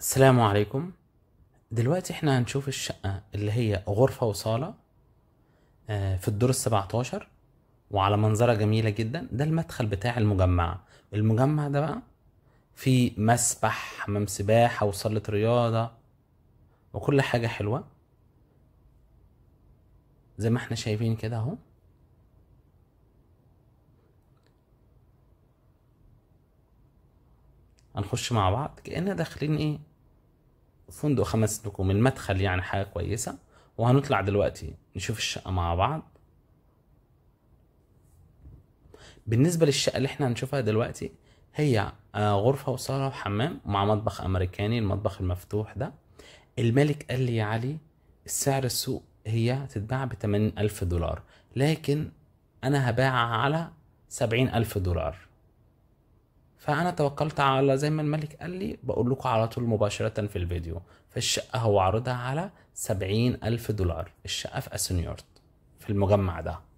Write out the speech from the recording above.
السلام عليكم دلوقتي احنا هنشوف الشقة اللي هي غرفة وصالة آه، في الدور السبعة عشر وعلى منظرة جميلة جدا ده المدخل بتاع المجمع المجمع ده بقى فيه مسبح حمام سباحة وصالة رياضة وكل حاجة حلوة زي ما احنا شايفين كده اهو هنخش مع بعض كأننا داخلين ايه فندق خمس نجوم المدخل يعني حاجة كويسة وهنطلع دلوقتي نشوف الشقة مع بعض بالنسبة للشقة اللي احنا هنشوفها دلوقتي هي آه، غرفة وصالة وحمام مع مطبخ أمريكاني المطبخ المفتوح ده الملك قال لي يا علي السعر السوق هي تتباع ب ألف دولار لكن أنا هباعها على سبعين ألف دولار فانا توكلت على زي ما الملك قال لي بقول لكم على طول مباشره في الفيديو فالشقه هو عارضها على سبعين الف دولار الشقه في اسنيورت في المجمع ده